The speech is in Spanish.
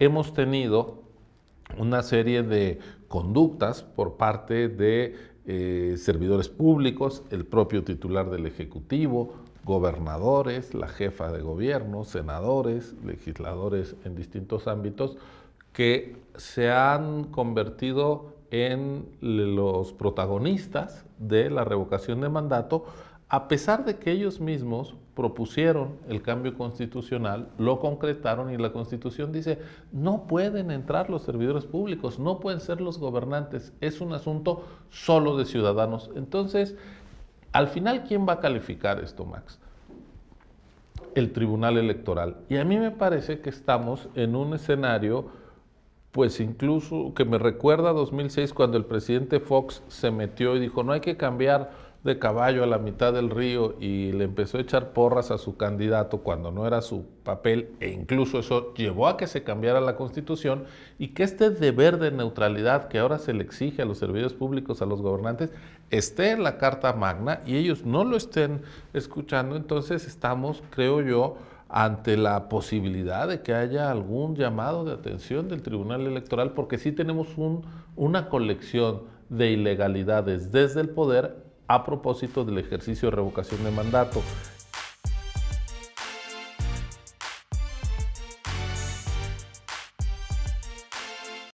hemos tenido una serie de conductas por parte de eh, servidores públicos, el propio titular del Ejecutivo, gobernadores, la jefa de gobierno, senadores, legisladores en distintos ámbitos, que se han convertido en los protagonistas de la revocación de mandato, a pesar de que ellos mismos propusieron el cambio constitucional, lo concretaron y la constitución dice, no pueden entrar los servidores públicos, no pueden ser los gobernantes, es un asunto solo de ciudadanos. Entonces, al final, ¿quién va a calificar esto, Max? El Tribunal Electoral. Y a mí me parece que estamos en un escenario pues incluso que me recuerda a 2006 cuando el presidente Fox se metió y dijo, no hay que cambiar de caballo a la mitad del río y le empezó a echar porras a su candidato cuando no era su papel e incluso eso llevó a que se cambiara la constitución y que este deber de neutralidad que ahora se le exige a los servidores públicos, a los gobernantes, esté en la Carta Magna y ellos no lo estén escuchando, entonces estamos, creo yo, ante la posibilidad de que haya algún llamado de atención del Tribunal Electoral, porque sí tenemos una colección de ilegalidades desde el poder a propósito del ejercicio de revocación de mandato.